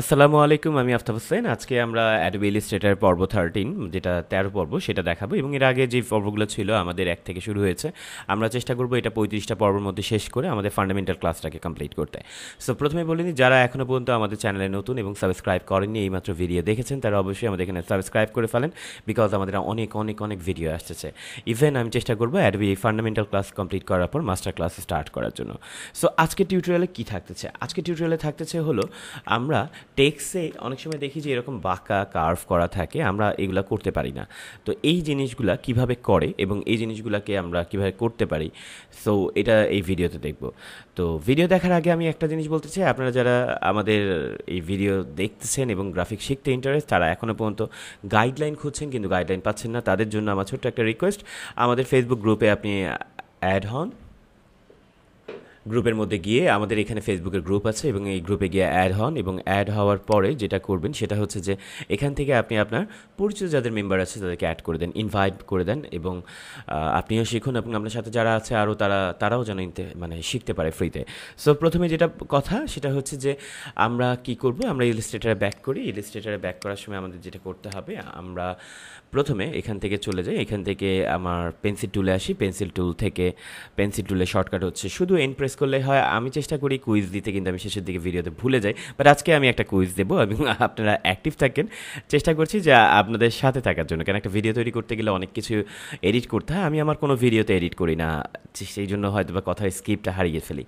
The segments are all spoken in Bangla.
আসসালামু আলাইকুম আমি আফতাব হোসেন আজকে আমরা অ্যাডোবি ইলিস্ট্রেটার পর্ব থার্টিন যেটা তেরো পর্ব সেটা দেখাবো এবং এর আগে যে পর্বগুলো ছিল আমাদের এক থেকে শুরু হয়েছে আমরা চেষ্টা করবো এটা পঁয়ত্রিশটা পর্বের মধ্যে শেষ করে আমাদের ফান্ডামেন্টাল ক্লাসটাকে কমপ্লিট করতে সো প্রথমে বলিনি যারা এখনও পর্যন্ত আমাদের চ্যানেলে নতুন এবং সাবস্ক্রাইব করেননি এইমাত্র ভিডিও দেখেছেন তারা অবশ্যই আমাদের এখানে সাবস্ক্রাইব করে ফেলেন বিকজ আমাদের অনেক অনেক অনেক ভিডিও আসতেছে ইভেন আমি চেষ্টা করবো অ্যাডবি ফান্ডামেন্টাল ক্লাস কমপ্লিট করার পর মাস্টার ক্লাস স্টার্ট করার জন্য সো আজকে টিউটোরিয়ালে কী থাকতেছে আজকে টিউটোরিয়ালে থাকতেছে হলো আমরা টেক্সে অনেক সময় দেখি যে এরকম বাঁকা কার্ভ করা থাকে আমরা এগুলা করতে পারি না তো এই জিনিসগুলা কিভাবে করে এবং এই জিনিসগুলাকে আমরা কিভাবে করতে পারি সো এটা এই ভিডিওতে দেখব তো ভিডিও দেখার আগে আমি একটা জিনিস বলতে চাই আপনারা যারা আমাদের এই ভিডিও দেখতেছেন এবং গ্রাফিক শিখতে ইন্টারেস্ট তারা এখনও পর্যন্ত গাইডলাইন খুঁজছেন কিন্তু গাইডলাইন পাচ্ছেন না তাদের জন্য আমার ছোট্ট একটা রিকোয়েস্ট আমাদের ফেসবুক গ্রুপে আপনি অ্যাড হন গ্রুপের মধ্যে গিয়ে আমাদের এখানে ফেসবুকের গ্রুপ আছে এবং এই গ্রুপে গিয়ে অ্যাড হন এবং অ্যাড হওয়ার পরে যেটা করবেন সেটা হচ্ছে যে এখান থেকে আপনি আপনার পরিচিত যাদের মেম্বার আছে তাদেরকে অ্যাড করে দেন ইনভাইট করে দেন এবং আপনিও শিখুন এবং আপনার সাথে যারা আছে আরও তারা তারাও যেন মানে শিখতে পারে ফ্রিতে সো প্রথমে যেটা কথা সেটা হচ্ছে যে আমরা কি করব আমরা ইলিস্ট্রেটারে ব্যাক করি ইলিস্ট্রেটারে ব্যাক করার সময় আমাদের যেটা করতে হবে আমরা প্রথমে এখান থেকে চলে যাই এখান থেকে আমার পেন্সিল টুলে আসি পেন্সিল টুল থেকে পেন্সিল টুলে শর্টকাট হচ্ছে শুধু এনপ্রেস মিস করলে হয় আমি চেষ্টা করি কুইজ দিতে কিন্তু আমি শেষের দিকে ভিডিওতে ভুলে যাই বাট আজকে আমি একটা কুইজ দেবো এবং আপনারা অ্যাক্টিভ থাকেন চেষ্টা করছি যে আপনাদের সাথে থাকার জন্য কেন একটা ভিডিও তৈরি করতে গেলে অনেক কিছু এডিট করতে হয় আমি আমার কোনো ভিডিওতে এডিট করি না সেই জন্য হয়তো বা কথার স্ক্রিপ্টটা হারিয়ে ফেলি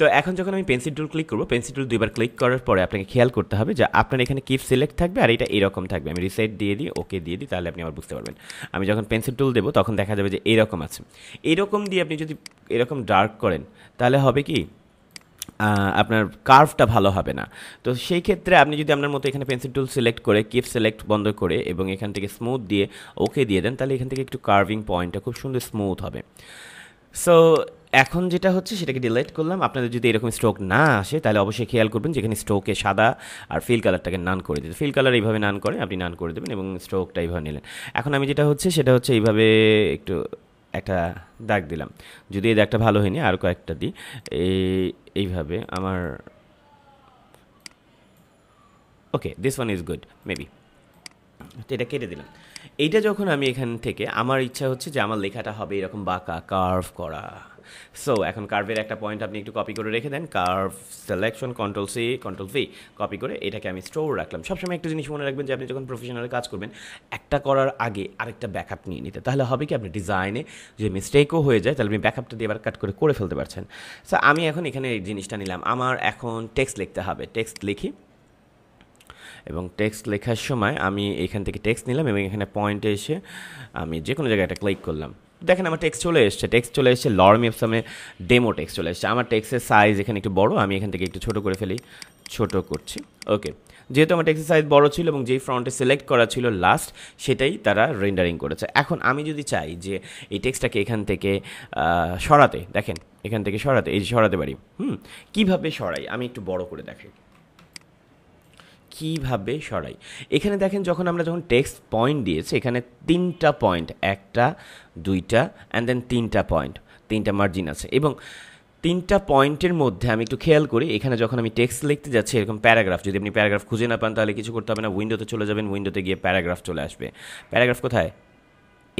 তো এখন যখন আমি পেন্সিল টুল ক্লিক করবো পেন্সিল টুল দুইবার ক্লিক করার পরে আপনাকে খেয়াল করতে হবে যে আপনার এখানে কিপ সিলেক্ট থাকবে আর এটা এরকম থাকবে আমি রিসেট দিয়ে দিই ওকে দিয়ে দিই তাহলে আপনি আবার বুঝতে পারবেন আমি যখন পেন্সিল টুল দেবো তখন দেখা যাবে যে এরকম আছে এরকম দিয়ে আপনি যদি এরকম ডার্ক করেন তাহলে হবে কি আপনার কার্ভটা ভালো হবে না তো সেই ক্ষেত্রে আপনি যদি আপনার মতো এখানে পেন্সিল টুল সিলেক্ট করে কিপ সিলেক্ট বন্ধ করে এবং এখান থেকে স্মুথ দিয়ে ওকে দিয়ে দেন তাহলে এখান থেকে একটু কার্ভিং পয়েন্টটা খুব সুন্দর স্মুথ হবে সো এখন যেটা হচ্ছে সেটাকে ডিলাইট করলাম আপনাদের যদি এরকম স্ট্রোক না আসে তাহলে অবশ্যই খেয়াল করবেন যেখানে স্ট্রোকে সাদা আর ফিল কালারটাকে নান করে দিতে ফিল কালার এইভাবে নান করে আপনি নান করে দেবেন এবং স্ট্রোকটা এইভাবে নিলেন এখন আমি যেটা হচ্ছে সেটা হচ্ছে এইভাবে একটু একটা দাগ দিলাম যদি এই দাগটা ভালো হয়নি আর কয়েকটা দিই এই এইভাবে আমার okay this one is good maybe তো এটা কেটে দিলাম এইটা যখন আমি এখান থেকে আমার ইচ্ছা হচ্ছে যে আমার লেখাটা হবে এরকম বাঁকা কার্ভ করা সো এখন কার্ভের একটা পয়েন্ট আপনি একটু কপি করে রেখে দেন curve selection control C control V copy করে এটাকে আমি স্টোর রাখলাম সবসময় একটা জিনিস মনে রাখবেন যে আপনি যখন প্রফেশনালে কাজ করবেন একটা করার আগে আরেকটা ব্যাকআপ নিয়ে নিতে তাহলে হবে কি আপনি ডিজাইনে যদি মিস্টেকও হয়ে যায় তাহলে আপনি ব্যাকআপটা দিয়ে আবার কাট করে করে ফেলতে পারছেন সো আমি এখন এখানে এই জিনিসটা নিলাম আমার এখন টেক্সট লিখতে হবে টেক্সট লিখি এবং টেক্সট লেখার সময় আমি এখান থেকে টেক্সট নিলাম এবং এখানে পয়েন্টে এসে আমি যে কোনো জায়গায় একটা ক্লিক করলাম দেখেন আমার টেক্সট চলে এসছে টেক্সট চলে এসছে লর্ম এপসামে ডেমো টেক্সট চলে এসছে আমার টেক্সের সাইজ এখানে একটু বড় আমি এখান থেকে একটু ছোট করে ফেলি ছোট করছি ওকে যেহেতু আমার টেক্সের সাইজ বড় ছিল এবং যেই ফ্রন্টে সিলেক্ট করা ছিল লাস্ট সেটাই তারা রেন্ডারিং করেছে এখন আমি যদি চাই যে এই টেক্সটাকে এখান থেকে সরাতে দেখেন এখান থেকে সরাতে এই সরাতে পারি হুম কীভাবে সরাই আমি একটু বড় করে দেখাই কিভাবে সরাই এখানে দেখেন যখন আমরা যখন টেক্সট পয়েন্ট দিয়েছি এখানে তিনটা পয়েন্ট একটা দুইটা অ্যান্ড দেন তিনটা পয়েন্ট তিনটা মার্জিন আছে এবং তিনটা পয়েন্টের মধ্যে আমি একটু খেয়াল করি এখানে যখন আমি টেক্সট লিখতে যাচ্ছি এরকম প্যারাগ্রাফ যদি আপনি প্যারাগ্রাফ খুঁজে না পান তাহলে কিছু করতে হবে না উইন্ডোতে চলে যাবেন উইন্ডোতে গিয়ে প্যারাগ্রাফ চলে আসবে প্যারাগ্রাফ কোথায়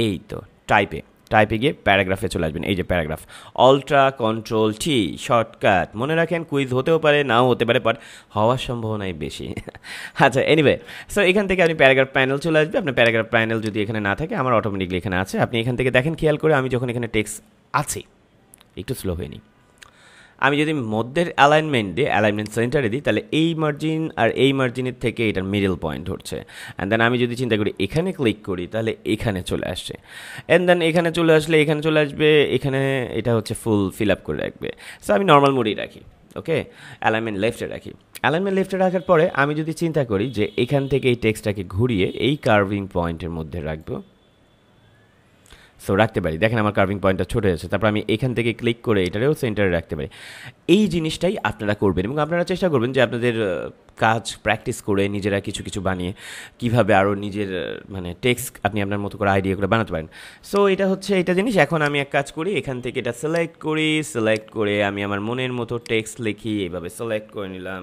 এই তো টাইপে টাইপে গিয়ে প্যারাগ্রাফে চলে আসবেন এই যে paragraph ultra control T shortcut মনে রাখেন কুইজ হতেও পারে নাও হতে পারে বাট হওয়ার সম্ভাবনাই বেশি আচ্ছা এনিওয়ে সো এখান থেকে আপনি প্যারাগ্রাফ প্যানেল চলে আসবে আপনার প্যারাগ্রাফ প্যানেল যদি এখানে না থাকে আমার অটোমেটিকলি এখানে আছে আপনি এখান থেকে দেখেন খেয়াল করে আমি যখন এখানে টেক্সট আছে একটু স্লো হয়ে নিই আমি যদি মধ্যের অ্যালাইনমেন্ট দিয়ে অ্যালাইনমেন্ট সেন্টারে দিই তাহলে এই মার্জিন আর এই মার্জিনের থেকে এটার মিডল পয়েন্ট হচ্ছে অ্যান্ড দেন আমি যদি চিন্তা করি এখানে ক্লিক করি তাহলে এখানে চলে আসছে অ্যান্ড দেন এখানে চলে আসলে এখানে চলে আসবে এখানে এটা হচ্ছে ফুল ফিল আপ করে রাখবে সো আমি নর্মাল মোডেই রাখি ওকে অ্যালাইনমেন্ট লেফটে রাখি অ্যালাইনমেন্ট লেফটে রাখার পরে আমি যদি চিন্তা করি যে এখান থেকে এই টেক্সটটাকে ঘুরিয়ে এই কার্ভিং পয়েন্টের মধ্যে রাখবো সো রাখতে পারি দেখেন আমার কার্ভিং পয়েন্টটা ছোটো হয়েছে তারপর আমি এখান থেকে ক্লিক করে এটারেও সেন্টারে রাখতে পারি এই জিনিসটাই আপনারা করবেন এবং আপনারা চেষ্টা করবেন যে আপনাদের কাজ প্র্যাকটিস করে নিজেরা কিছু কিছু বানিয়ে কিভাবে আরও নিজের মানে টেক্সট আপনি আপনার মতো করে আইডিয়া করে বানাতে পারেন সো এটা হচ্ছে এটা জিনিস এখন আমি এক কাজ করি এখান থেকে এটা সিলেক্ট করি সিলেক্ট করে আমি আমার মনের মতো টেক্সট লিখি এভাবে সিলেক্ট করে নিলাম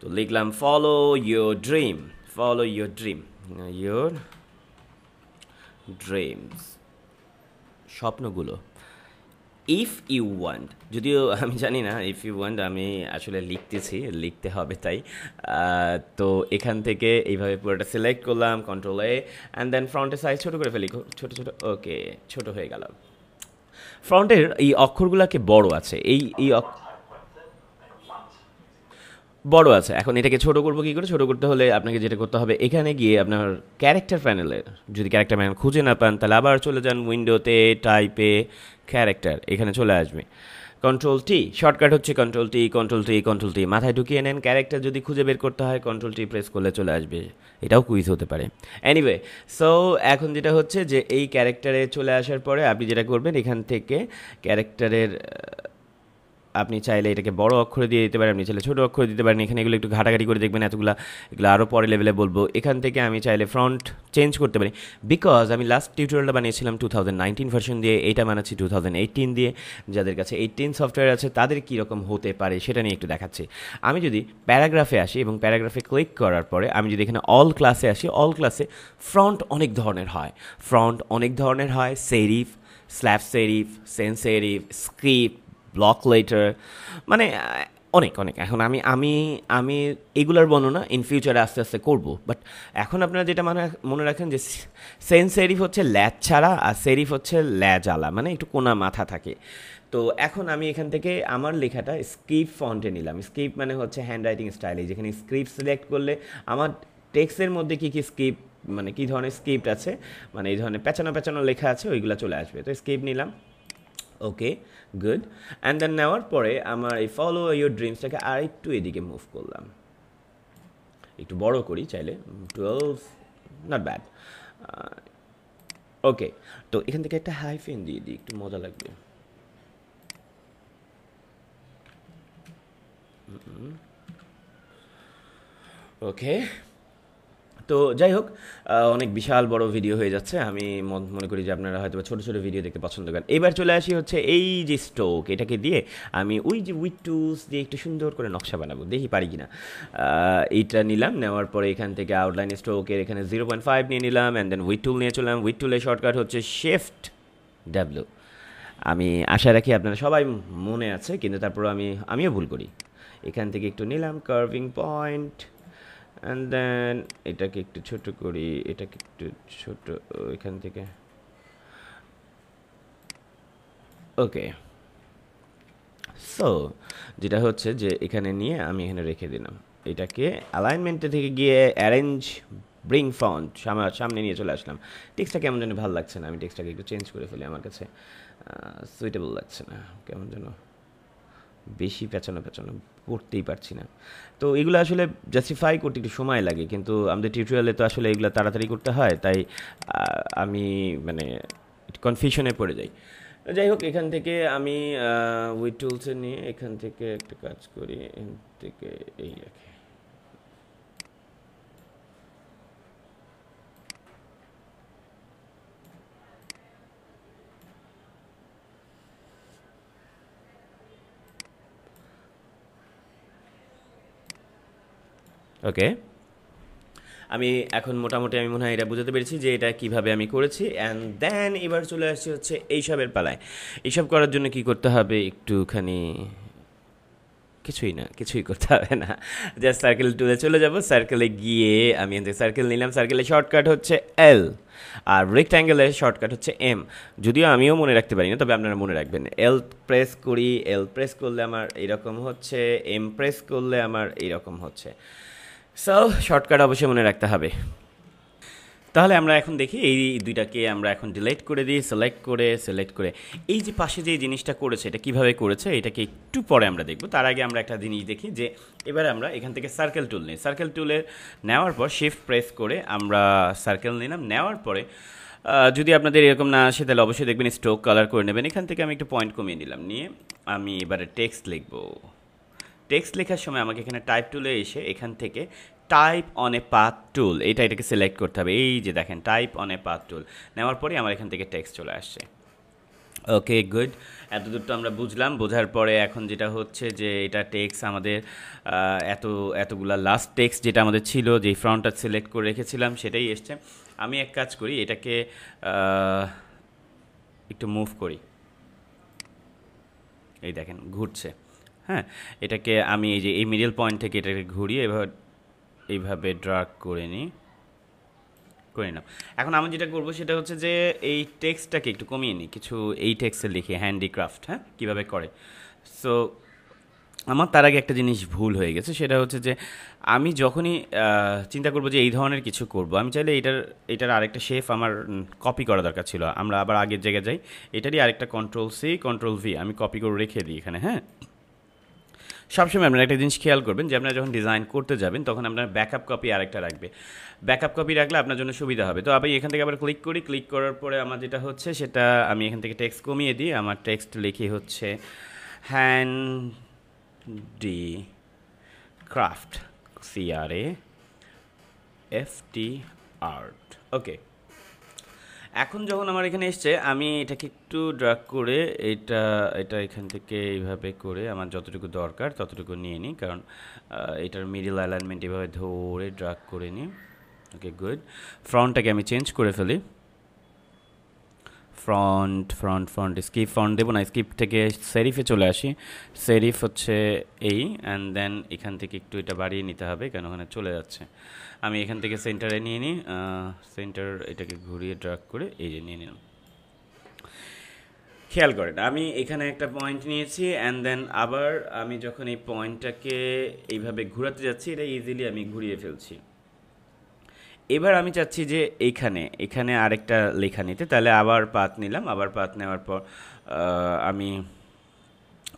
তো লিখলাম follow your dream follow your dream your dreams স্বপ্নগুলো ইফ ইউ ওয়ান্ট যদিও আমি জানি না ইফ ইউ ওয়ান্ট আমি আসলে লিখতেছি লিখতে হবে তাই তো এখান থেকে এইভাবে পুরোটা সিলেক্ট করলাম কন্ট্রোল এ অ্যান্ড দেন ফ্রন্টে সাইজ ছোটো করে ফেলি ছোটো ছোটো ওকে ছোটো হয়ে গেল ফ্রন্টের এই অক্ষরগুলোকে বড় আছে এই এই বড় আছে এখন এটাকে ছোট করবো কী করে ছোট করতে হলে আপনাকে যেটা করতে হবে এখানে গিয়ে আপনার ক্যারেক্টার প্যানেলে যদি ক্যারেক্টার প্যানেল খুঁজে না পান তাহলে আবার চলে যান উইন্ডোতে টাইপে ক্যারেক্টার এখানে চলে আসবে কন্ট্রোল টি শর্টকাট হচ্ছে control T control T control T মাথায় ঢুকিয়ে নেন ক্যারেক্টার যদি খুঁজে বের করতে হয় কন্ট্রোল টি প্রেস করলে চলে আসবে এটাও কুইজ হতে পারে এনিওয়ে সো এখন যেটা হচ্ছে যে এই ক্যারেক্টারে চলে আসার পরে আপনি যেটা করবেন এখান থেকে ক্যারেক্টারের আপনি চাইলে এটাকে বড় অক্ষরে দিয়ে দিতে পারেন আপনি চাইলে ছোটো অক্ষরে দিতে পারেন এখানে এগুলো একটু ঘাটাঘাটি করে দেখবেন এতগুলো এগুলো আরও পরে লেভেলে বলবো এখান থেকে আমি চাইলে ফ্রন্ট চেঞ্জ করতে পারি বিকজ আমি লাস্ট টিউটোরিয়ালটা বানিয়েছিলাম টু থাউজেন্ড নাইনটিন ভার্সন দিয়ে এইটা বানাচ্ছি টু থাউজেন্ড এইটিন দিয়ে যাদের কাছে এইটিন সফটওয়্যার আছে তাদের কীরকম হতে পারে সেটা নিয়ে একটু দেখাচ্ছি আমি যদি প্যারাগ্রাফে আসি এবং প্যারাগ্রাফে ক্লিক করার পরে আমি যদি এখানে অল ক্লাসে আসি অল ক্লাসে ফ্রন্ট অনেক ধরনের হয় ফ্রন্ট অনেক ধরনের হয় serif slab serif sans serif script block letter মানে অনেক অনেক এখন আমি আমি আমি এগুলার বর্ণনা ইন ফিউচারে আস্তে আস্তে করব বাট এখন আপনারা যেটা মানে মনে রাখেন যে সেন সেরিফ হচ্ছে ল্যাজ ছাড়া আর সেরিফ হচ্ছে ল্যাজ আলা মানে একটু কোনা মাথা থাকে তো এখন আমি এখান থেকে আমার লেখাটা স্ক্রিপ ফন্টে নিলাম স্ক্রিপ মানে হচ্ছে হ্যান্ড রাইটিং স্টাইলে যেখানে স্ক্রিপ সিলেক্ট করলে আমার টেক্সের মধ্যে কী কী স্ক্রিপ মানে কী ধরনের স্ক্রিপ্ট আছে মানে এই ধরনের পেঁচানো পেঁচানো লেখা আছে ওইগুলো চলে আসবে তো স্ক্রিপ নিলাম ওকে গুড অ্যান্ড দেন নেওয়ার পরে আমার এই ফলো ইউর ড্রিমসটাকে আর একটু এদিকে মুভ করলাম একটু বড় করি চাইলে টুয়েলভ নট ব্যাড ওকে তো এখান থেকে একটা হাই ফেন দিয়ে দিই একটু মজা লাগবে ওকে তো যাই হোক অনেক বিশাল বড় ভিডিও হয়ে যাচ্ছে আমি মনে করি যে আপনারা হয়তো ছোটো ছোটো ভিডিও দেখতে পছন্দ করেন এবার চলে আসি হচ্ছে এই যে স্টোক এটাকে দিয়ে আমি ওই যে উইথ টুস দিয়ে একটু সুন্দর করে নকশা বানাবো দেখি পারি কি না এইটা নিলাম নেওয়ার পরে এখান থেকে আউটলাইন স্টোকের এখানে জিরো পয়েন্ট ফাইভ নিয়ে নিলাম অ্যান্ড দেন উইট টুল নিয়ে চললাম উইট টুলের শর্টকাট হচ্ছে শেফট ডাব্লু আমি আশা রাখি আপনারা সবাই মনে আছে কিন্তু তারপরে আমি আমিও ভুল করি এখান থেকে একটু নিলাম কার্ভিং পয়েন্ট অ্যান্ড দেন এটাকে একটু ছোট করি এটাকে একটু ছোট এখান থেকে ওকে সো যেটা হচ্ছে যে এখানে নিয়ে আমি এখানে রেখে দিলাম এটাকে অ্যালাইনমেন্টে থেকে গিয়ে অ্যারেঞ্জ ব্রিং ফন্ট সামনে নিয়ে চলে আসলাম টেক্সটা কেমন যেন ভালো লাগছে না আমি টেক্সটাকে একটু চেঞ্জ করে ফেলি আমার কাছে সুইটেবল লাগছে না কেমন যেন বেশি পেঁচানো পেঁচানো করতেই পারছি না তো এগুলো আসলে জাস্টিফাই করতে একটু সময় লাগে কিন্তু আমাদের টিউটোরিয়ালে তো আসলে এগুলো তাড়াতাড়ি করতে হয় তাই আমি মানে কনফিউশনে পড়ে যাই যাই হোক এখান থেকে আমি উইথ টুলসে নিয়ে এখান থেকে একটা কাজ করি এখান থেকে এই রাখি ওকে আমি এখন মোটামুটি আমি মনে হয় এটা বুঝাতে পেরেছি যে এটা কিভাবে আমি করেছি অ্যান্ড দেন এবার চলে আসছি হচ্ছে এইসবের পালায় এইসব করার জন্য কি করতে হবে একটুখানি কিছুই না কিছুই করতে হবে না জাস্ট সার্কেল টুলে চলে যাব সার্কেলে গিয়ে আমি সার্কেল নিলাম সার্কেলের শর্টকাট হচ্ছে এল আর রেক্ট্যাঙ্গেলের শর্টকাট হচ্ছে এম যদিও আমিও মনে রাখতে পারি না তবে আপনারা মনে রাখবেন এল প্রেস করি এল প্রেস করলে আমার এরকম হচ্ছে এম প্রেস করলে আমার এরকম হচ্ছে সো শর্টকাট অবশ্যই মনে রাখতে হবে তাহলে আমরা এখন দেখি এই দুইটাকে আমরা এখন ডিলেট করে দিই সিলেক্ট করে সিলেক্ট করে এই যে পাশে যে জিনিসটা করেছে এটা কিভাবে করেছে এটাকে একটু পরে আমরা দেখব তার আগে আমরা একটা জিনিস দেখি যে এবারে আমরা এখান থেকে সার্কেল টুল নিই সার্কেল টুলের নেওয়ার পর শিফট প্রেস করে আমরা সার্কেল নিলাম নেওয়ার পরে যদি আপনাদের এরকম না আসে তাহলে অবশ্যই দেখবেন স্ট্রোক কালার করে নেবেন এখান থেকে আমি একটু পয়েন্ট কমিয়ে নিলাম নিয়ে আমি এবারে টেক্সট লিখবো টেক্সট লেখার সময় আমাকে এখানে টাইপ টুলে এসে এখান থেকে type on a path tool এটা এটাকে সিলেক্ট করতে হবে এই যে দেখেন type on a path tool নেওয়ার পরে আমার এখান থেকে টেক্সট চলে আসছে ওকে গুড এতদূর তো আমরা বুঝলাম বোঝার পরে এখন যেটা হচ্ছে যে এটা টেক্স আমাদের এত এতগুলা লাস্ট টেক্স যেটা আমাদের ছিল যেই ফ্রন্টটা সিলেক্ট করে রেখেছিলাম সেটাই এসছে আমি এক কাজ করি এটাকে একটু মুভ করি এই দেখেন ঘুরছে হ্যাঁ এটাকে আমি এই যে এই মিডিল পয়েন্ট থেকে এটাকে ঘুরিয়ে এভাবে এইভাবে ড্রাগ করে নিই করে নিলাম এখন আমি যেটা করবো সেটা হচ্ছে যে এই টেক্সটটাকে একটু কমিয়ে নিই কিছু এই টেক্সে লিখে হ্যান্ডিক্রাফট হ্যাঁ কীভাবে করে সো আমার তার আগে একটা জিনিস ভুল হয়ে গেছে সেটা হচ্ছে যে আমি যখনই চিন্তা করব যে এই ধরনের কিছু করব আমি চাইলে এটার এটার আরেকটা শেফ আমার কপি করা দরকার ছিল আমরা আবার আগের জায়গায় যাই এটারই আরেকটা কন্ট্রোল সি কন্ট্রোল ভি আমি কপি করে রেখে দিই এখানে হ্যাঁ সবসময় আপনারা একটা জিনিস খেয়াল করবেন যে আপনারা যখন ডিজাইন করতে যাবেন তখন আপনার ব্যাকআপ কপি আরেকটা রাখবে ব্যাকআপ কপি রাখলে আপনার জন্য সুবিধা হবে তো আমি এখান থেকে আবার ক্লিক করি ক্লিক করার পরে আমার যেটা হচ্ছে সেটা আমি এখান থেকে টেক্সট কমিয়ে দিই আমার টেক্সট লিখি হচ্ছে D craft C R A F T art okay এখন যখন আমার এখানে এসছে আমি এটাকে একটু ড্রাগ করে এটা এটা এখান থেকে এইভাবে করে আমার যতটুকু দরকার ততটুকু নিয়ে নিই কারণ এটার মিডিল অ্যালাইনমেন্ট এভাবে ধরে ড্রাগ করে নিই ওকে গুড ফ্রন্টটাকে আমি চেঞ্জ করে ফেলি font font font skip font দেবো না স্কিপ থেকে সেরিফে চলে আসি সেরিফ হচ্ছে এই অ্যান্ড দেন এখান থেকে একটু এটা বাড়িয়ে নিতে হবে কেন ওখানে চলে যাচ্ছে আমি এখান থেকে সেন্টারে নিয়ে নিই সেন্টার এটাকে ঘুরিয়ে ড্রাগ করে এই যে নিয়ে নিলাম খেয়াল করেন আমি এখানে একটা পয়েন্ট নিয়েছি অ্যান্ড দেন আবার আমি যখন এই পয়েন্টটাকে এইভাবে ঘুরাতে যাচ্ছি এটা ইজিলি আমি ঘুরিয়ে ফেলছি এবার আমি চাচ্ছি যে এইখানে এখানে আরেকটা লেখা নিতে তাহলে আবার পাত নিলাম আবার পাত নেওয়ার পর আমি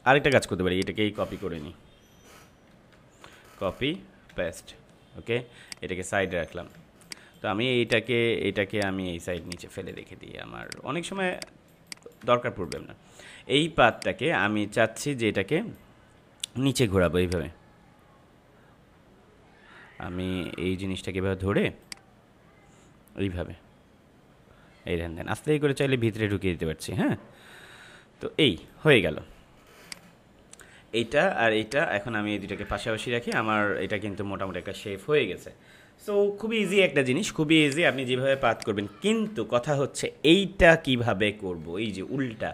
আরেকটা কাজ করতে পারি এটাকেই কপি করে নিই কপি পেস্ট ওকে এটাকে সাইডে রাখলাম তো আমি এইটাকে এটাকে আমি এই সাইড নিচে ফেলে রেখে দিই আমার অনেক সময় দরকার পড়বে না এই পাতটাকে আমি চাচ্ছি যে এটাকে নিচে ঘোরাবো এইভাবে আমি এই জিনিসটাকে এভাবে ধরে এইভাবে এই ধ্যান দেন আস্তে করে চাইলে ভিতরে ঢুকিয়ে দিতে পারছি হ্যাঁ তো এই হয়ে গেল এইটা আর এইটা এখন আমি এই দুটাকে পাশাপাশি রাখি আমার এটা কিন্তু মোটামুটি একটা শেফ হয়ে গেছে সো খুবই ইজি একটা জিনিস খুবই ইজি আপনি যেভাবে পাত করবেন কিন্তু কথা হচ্ছে এইটা কিভাবে করব এই যে উল্টা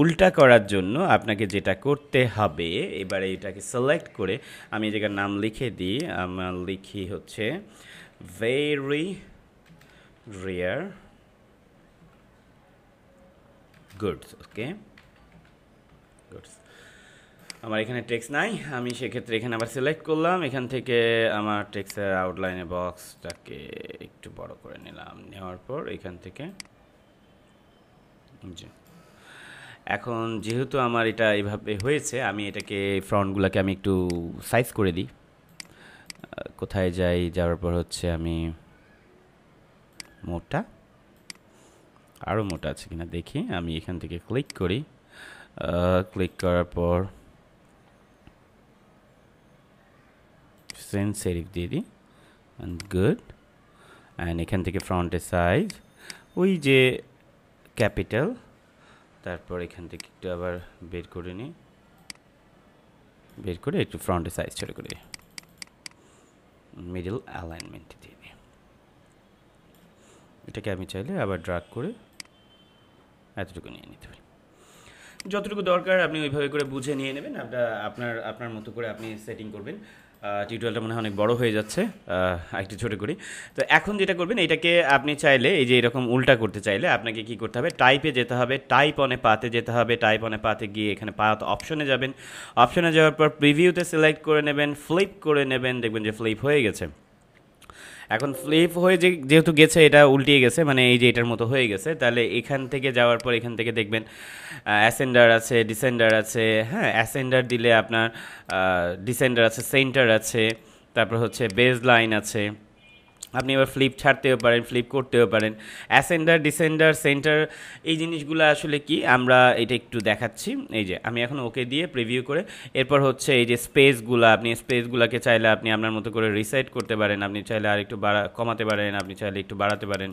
উল্টা করার জন্য আপনাকে যেটা করতে হবে এবারে এটাকে সিলেক্ট করে আমি জায়গার নাম লিখে দিই আমার লিখি হচ্ছে very rare goods okay goods আমার এখানে টেক্স নাই আমি সেক্ষেত্রে এখানে আবার সিলেক্ট করলাম এখান থেকে আমার টেক্সের আউটলাইনে বক্সটাকে একটু বড় করে নিলাম নেওয়ার পর এখান থেকে জি এখন যেহেতু আমার এটা এভাবে হয়েছে আমি এটাকে ফ্রন্টগুলোকে আমি একটু সাইজ করে দিই কোথায় যাই যাওয়ার পর হচ্ছে আমি মোটা আরও মোটা আছে কিনা দেখি আমি এখান থেকে ক্লিক করি ক্লিক করার পর সেন্স সেরিফ দিয়ে দিই গুড অ্যান্ড এখান থেকে ফ্রন্টের সাইজ ওই যে ক্যাপিটাল তারপর এখান থেকে একটু আবার বের করে নিই বের করে একটু ফ্রন্টের সাইজ ছোটো করে মিডল অ্যালাইনমেন্ট দিয়ে দিই এটাকে আমি চাইলে আবার ড্রাগ করে এতটুকু নিয়ে নিতে পারি যতটুকু দরকার আপনি ওইভাবে করে বুঝে নিয়ে নেবেন আপনার আপনার আপনার মতো করে আপনি সেটিং করবেন টিউটোরিয়ালটা মনে হয় অনেক বড় হয়ে যাচ্ছে একটু ছোটো করি তো এখন যেটা করবেন এটাকে আপনি চাইলে এই যে এরকম উল্টা করতে চাইলে আপনাকে কি করতে হবে টাইপে যেতে হবে টাইপ অনে পাতে যেতে হবে টাইপ অনে পাতে গিয়ে এখানে পাত অপশনে যাবেন অপশনে যাওয়ার পর প্রিভিউতে সিলেক্ট করে নেবেন ফ্লিপ করে নেবেন দেখবেন যে ফ্লিপ হয়ে গেছে এখন ফ্লিপ হয়ে যে যেহেতু গেছে এটা উল্টিয়ে গেছে মানে এই যে এটার মতো হয়ে গেছে তাহলে এখান থেকে যাওয়ার পর এখান থেকে দেখবেন অ্যাসেন্ডার আছে ডিসেন্ডার আছে হ্যাঁ অ্যাসেন্ডার দিলে আপনার ডিসেন্ডার আছে সেন্টার আছে তারপর হচ্ছে বেজ লাইন আছে আপনি এবার ফ্লিপ ছাড়তেও পারেন ফ্লিপ করতেও পারেন অ্যাসেন্ডার ডিসেন্ডার সেন্টার এই জিনিসগুলো আসলে কি আমরা এটা একটু দেখাচ্ছি এই যে আমি এখন ওকে দিয়ে প্রিভিউ করে এরপর হচ্ছে এই যে স্পেসগুলো আপনি স্পেসগুলোকে চাইলে আপনি আপনার মতো করে রিসাইড করতে পারেন আপনি চাইলে আর একটু বাড়া কমাতে পারেন আপনি চাইলে একটু বাড়াতে পারেন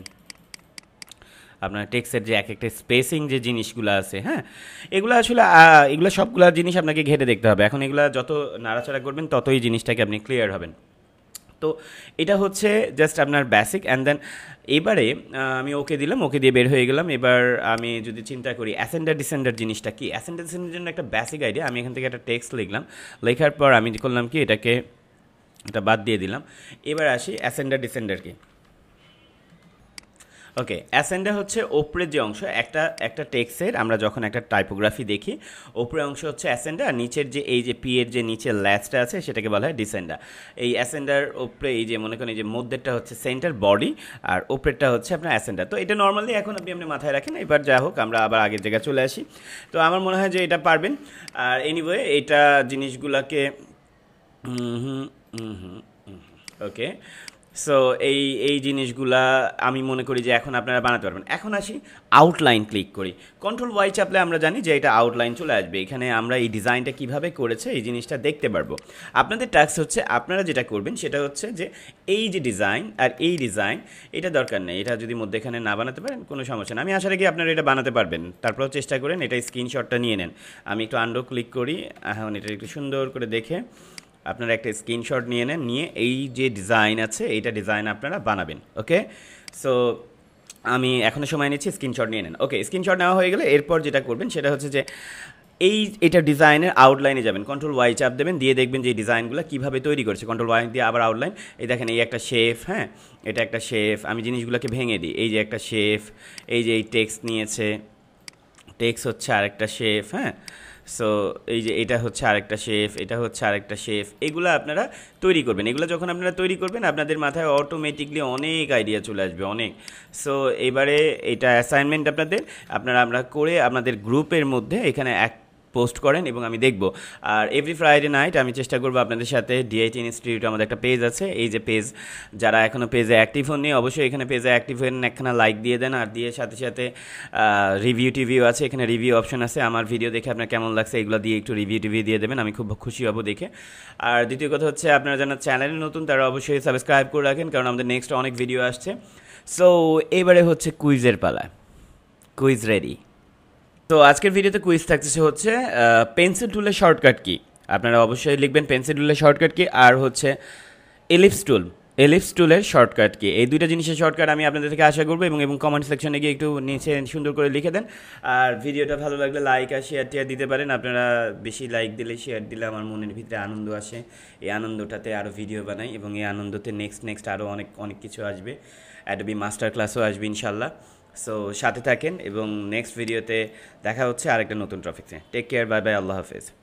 আপনার টেক্সের যে এক একটা স্পেসিং যে জিনিসগুলো আছে হ্যাঁ এগুলো আসলে এগুলো সবগুলো জিনিস আপনাকে ঘেটে দেখতে হবে এখন এগুলো যত নাড়াচাড়া করবেন ততই জিনিসটাকে আপনি ক্লিয়ার হবেন তো এটা হচ্ছে জাস্ট আপনার বেসিক অ্যান্ড দেন এবারে আমি ওকে দিলাম ওকে দিয়ে বের হয়ে গেলাম এবার আমি যদি চিন্তা করি অ্যাসেন্ডার ডিসেন্ডার জিনিসটা কি অ্যাসেন্ডার ডিসেন্ডার জন্য একটা বেসিক আইডিয়া আমি এখান থেকে একটা টেক্সট লিখলাম লেখার পর আমি করলাম কি এটাকে এটা বাদ দিয়ে দিলাম এবার আসি অ্যাসেন্ডার ডিসেন্ডার কি ওকে অ্যাসেন্ডা হচ্ছে ওপরের যে অংশ একটা একটা টেক্সের আমরা যখন একটা টাইপোগ্রাফি দেখি ওপরের অংশ হচ্ছে অ্যাসেন্ডা নিচের যে এই যে পি এর যে নিচের ল্যাচটা আছে সেটাকে বলা হয় ডিসেন্ডা এই অ্যাসেন্ডার ওপরে এই যে মনে করেন এই যে মধ্যেরটা হচ্ছে সেন্টার বডি আর ওপরেরটা হচ্ছে আপনার অ্যাসেন্ডা তো এটা নর্মালি এখন আপনি আপনি মাথায় রাখেন এবার যা হোক আমরা আবার আগের জায়গায় চলে আসি তো আমার মনে হয় যে এটা পারবেন আর এনিওয়ে এটা জিনিসগুলোকে হুম হুম হুম ওকে সো এই এই জিনিসগুলা আমি মনে করি যে এখন আপনারা বানাতে পারবেন এখন আসি আউটলাইন ক্লিক করি কন্ট্রোল ওয়াই চাপলে আমরা জানি যে এটা আউটলাইন চলে আসবে এখানে আমরা এই ডিজাইনটা কিভাবে করেছে এই জিনিসটা দেখতে পারবো আপনাদের টাস্ক হচ্ছে আপনারা যেটা করবেন সেটা হচ্ছে যে এই যে ডিজাইন আর এই ডিজাইন এটা দরকার নেই এটা যদি মধ্যেখানে না বানাতে পারেন কোনো সমস্যা না আমি আশা রাখি আপনারা এটা বানাতে পারবেন তারপর চেষ্টা করেন এটা স্ক্রিনশটটা নিয়ে নেন আমি একটু আন্ডো ক্লিক করি এখন এটা একটু সুন্দর করে দেখে আপনারা একটা স্ক্রিনশট নিয়ে নেন নিয়ে এই যে ডিজাইন আছে এইটা ডিজাইন আপনারা বানাবেন ওকে সো আমি এখনও সময় নিচ্ছি স্ক্রিনশট নিয়ে নেন ওকে স্ক্রিনশট নেওয়া হয়ে গেলে এরপর যেটা করবেন সেটা হচ্ছে যে এই এটা ডিজাইনের আউটলাইনে যাবেন কন্ট্রোল ওয়াই চাপ দেবেন দিয়ে দেখবেন যে ডিজাইনগুলো কীভাবে তৈরি করছে কন্ট্রোল ওয়াই দিয়ে আবার আউটলাইন এই দেখেন এই একটা শেফ হ্যাঁ এটা একটা শেফ আমি জিনিসগুলোকে ভেঙে দিই এই যে একটা শেফ এই যে এই টেক্সট নিয়েছে টেক্সট হচ্ছে আর একটা শেফ হ্যাঁ সো এই যে এটা হচ্ছে আরেকটা শেফ এটা হচ্ছে আরেকটা শেফ এগুলো আপনারা তৈরি করবেন এগুলো যখন আপনারা তৈরি করবেন আপনাদের মাথায় অটোমেটিকলি অনেক আইডিয়া চলে আসবে অনেক সো এবারে এটা অ্যাসাইনমেন্ট আপনাদের আপনারা আমরা করে আমাদের গ্রুপের মধ্যে এখানে এক পোস্ট করেন এবং আমি দেখব আর এভরি ফ্রাইডে নাইট আমি চেষ্টা করবো আপনাদের সাথে ডিআইটি ইনস্টিটিউট আমাদের একটা পেজ আছে এই যে পেজ যারা এখনও পেজে অ্যাক্টিভ হননি অবশ্যই এখানে পেজে অ্যাক্টিভ হন একখানা লাইক দিয়ে দেন আর দিয়ে সাথে সাথে রিভিউ টিভিউ আছে এখানে রিভিউ অপশন আছে আমার ভিডিও দেখে আপনার কেমন লাগছে এগুলো দিয়ে একটু রিভিউ টিভিউ দিয়ে দেবেন আমি খুব খুশি হব দেখে আর দ্বিতীয় কথা হচ্ছে আপনারা যারা চ্যানেলে নতুন তারা অবশ্যই সাবস্ক্রাইব করে রাখেন কারণ আমাদের নেক্সট অনেক ভিডিও আসছে সো এবারে হচ্ছে কুইজের পালা কুইজ রেডি তো আজকের ভিডিওতে কুইজ থাকতেছে হচ্ছে পেন্সিল টুলের শর্টকাট কি আপনারা অবশ্যই লিখবেন পেন্সিল টুলের শর্টকাট কি আর হচ্ছে এলিপস টুল এলিপস টুলের শর্টকাট কি এই দুইটা জিনিসের শর্টকাট আমি আপনাদের থেকে আশা করবো এবং এবং কমেন্ট সেকশনে গিয়ে একটু নিচে সুন্দর করে লিখে দেন আর ভিডিওটা ভালো লাগলে লাইক আর শেয়ার টেয়ার দিতে পারেন আপনারা বেশি লাইক দিলে শেয়ার দিলে আমার মনের ভিতরে আনন্দ আসে এই আনন্দটাতে আরও ভিডিও বানাই এবং এই আনন্দতে নেক্সট নেক্সট আরও অনেক অনেক কিছু আসবে অ্যাডবি মাস্টার ক্লাসও আসবে ইনশাল্লাহ সো সাথে থাকেন এবং নেক্সট ভিডিওতে দেখা হচ্ছে আরেকটা নতুন টপিক নিয়ে টেক কেয়ার বাই বাই আল্লাহ হাফেজ